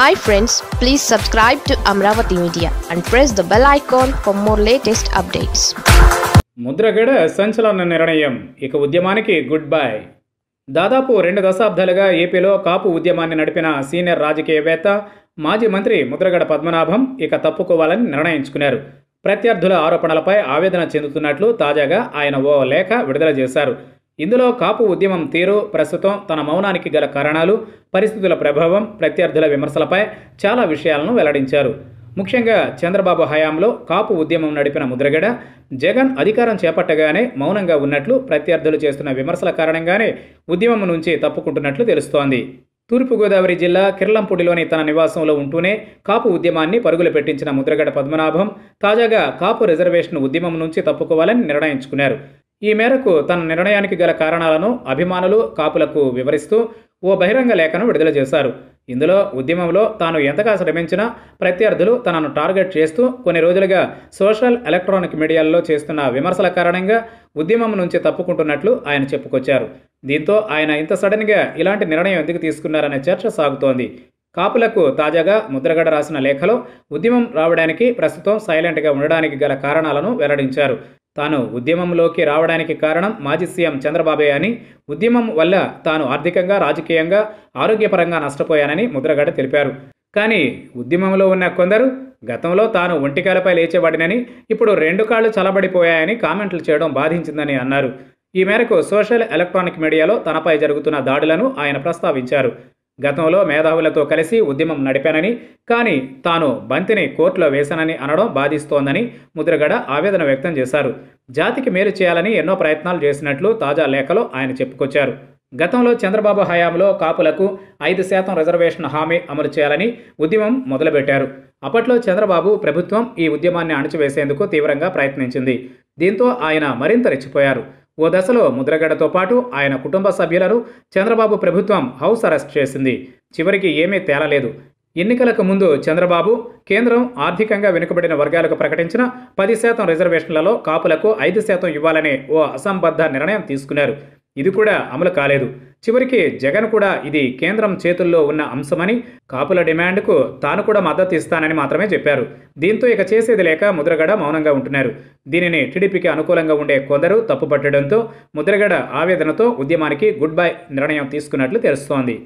hi friends please subscribe to Amaravati media and press the bell icon for more latest updates Mudragada సంచలన నిర్ణయం ఇక ఉద్యమానికి good bye దాదాపు రెండు దశాబ్దాలుగా ఏపీలో కాపు ఉద్యమాన్ని నడిపిన సీనియర్ రాజకీయవేత్త మాజీ మంత్రి ముద్రగడ పద్మనాభం ఇక తప్పుకోవాలని నిర్ణయించుకున్నారు ప్రత్యర్థుల ఆరోపణలపై ఆవేదన చెందుతున్నట్లు తాజాగా ఆయన ఓ లేఖ విడుదల చేశారు ఇందులో కాపు ఉద్యమం తీరు ప్రస్తుతం తన మౌనానికి గల కారణాలు పరిస్థితుల ప్రభావం ప్రత్యర్థుల విమర్శలపై చాలా విషయాలను వెల్లడించారు ముఖ్యంగా చంద్రబాబు హయాంలో కాపు ఉద్యమం నడిపిన ముద్రగడ జగన్ అధికారం చేపట్టగానే మౌనంగా ఉన్నట్లు ప్రత్యర్థులు చేస్తున్న విమర్శల కారణంగానే ఉద్యమం నుంచి తప్పుకుంటున్నట్లు తెలుస్తోంది తూర్పుగోదావరి జిల్లా కిర్లంపూడిలోని తన నివాసంలో ఉంటూనే కాపు ఉద్యమాన్ని పరుగులు పెట్టించిన ముద్రగడ పద్మనాభం తాజాగా కాపు రిజర్వేషన్ ఉద్యమం నుంచి తప్పుకోవాలని నిర్ణయించుకున్నారు ఈ మేరకు తన నిర్ణయానికి గల కారణాలను అభిమానులు కాపులకు వివరిస్తూ ఓ బహిరంగ లేఖను విడుదల చేశారు ఇందులో ఉద్యమంలో తాను ఎంతగా శ్రమించినా ప్రత్యర్థులు తనను టార్గెట్ చేస్తూ కొన్ని రోజులుగా సోషల్ ఎలక్ట్రానిక్ మీడియాల్లో చేస్తున్న విమర్శల కారణంగా ఉద్యమం నుంచి తప్పుకుంటున్నట్లు ఆయన చెప్పుకొచ్చారు దీంతో ఆయన ఇంత సడన్గా ఇలాంటి నిర్ణయం ఎందుకు తీసుకున్నారనే చర్చ సాగుతోంది కాపులకు తాజాగా ముద్రగడ రాసిన లేఖలో ఉద్యమం రావడానికి ప్రస్తుతం సైలెంట్గా ఉండడానికి గల కారణాలను వెల్లడించారు తాను ఉద్యమంలోకి రావడానికి కారణం మాజీ సీఎం చంద్రబాబే అని ఉద్యమం వల్ల తాను ఆర్థికంగా రాజకీయంగా ఆరోగ్యపరంగా నష్టపోయానని ముద్రగడ తెలిపారు కానీ ఉద్యమంలో ఉన్న కొందరు గతంలో తాను ఒంటికాలపై లేచేబడినని ఇప్పుడు రెండు కాళ్ళు చలబడిపోయాయని కామెంట్లు చేయడం బాధించిందని అన్నారు ఈ మేరకు సోషల్ ఎలక్ట్రానిక్ మీడియాలో తనపై జరుగుతున్న దాడులను ఆయన ప్రస్తావించారు గతంలో మేధావులతో కలిసి ఉద్యమం నడిపానని కానీ తాను బంతిని కోర్టులో వేశానని అనడం బాధిస్తోందని ముద్రగడ ఆవేదన వ్యక్తం చేశారు జాతికి మేలు చేయాలని ఎన్నో ప్రయత్నాలు చేసినట్లు తాజా లేఖలో ఆయన చెప్పుకొచ్చారు గతంలో చంద్రబాబు హయాంలో కాపులకు ఐదు శాతం రిజర్వేషన్ హామీ అమలు చేయాలని ఉద్యమం మొదలుపెట్టారు అప్పట్లో చంద్రబాబు ప్రభుత్వం ఈ ఉద్యమాన్ని అణచివేసేందుకు తీవ్రంగా ప్రయత్నించింది దీంతో ఆయన మరింత రెచ్చిపోయారు ఓ దశలో ముద్రగడతో పాటు ఆయన కుటుంబ సభ్యులను చంద్రబాబు ప్రభుత్వం హౌస్ అరెస్ట్ చేసింది చివరికి ఏమీ తేలలేదు ఎన్నికలకు ముందు చంద్రబాబు కేంద్రం ఆర్థికంగా వెనుకబడిన వర్గాలకు ప్రకటించిన పది శాతం రిజర్వేషన్లలో కాపులకు ఐదు శాతం ఇవ్వాలనే ఓ అసంబద్ధ నిర్ణయం తీసుకున్నారు ఇది కూడా అమలు కాలేదు చివరికి జగన్ కూడా ఇది కేంద్రం చేతుల్లో ఉన్న అంశమని కాపుల డిమాండ్కు తాను కూడా మద్దతు ఇస్తానని మాత్రమే చెప్పారు దీంతో ఇక చేసేది లేక ముద్రగడ మౌనంగా ఉంటున్నారు దీనిని టీడీపీకి అనుకూలంగా ఉండే కొందరు తప్పుపట్టడంతో ముద్రగడ ఆవేదనతో ఉద్యమానికి గుడ్ బై నిర్ణయం తీసుకున్నట్లు తెలుస్తోంది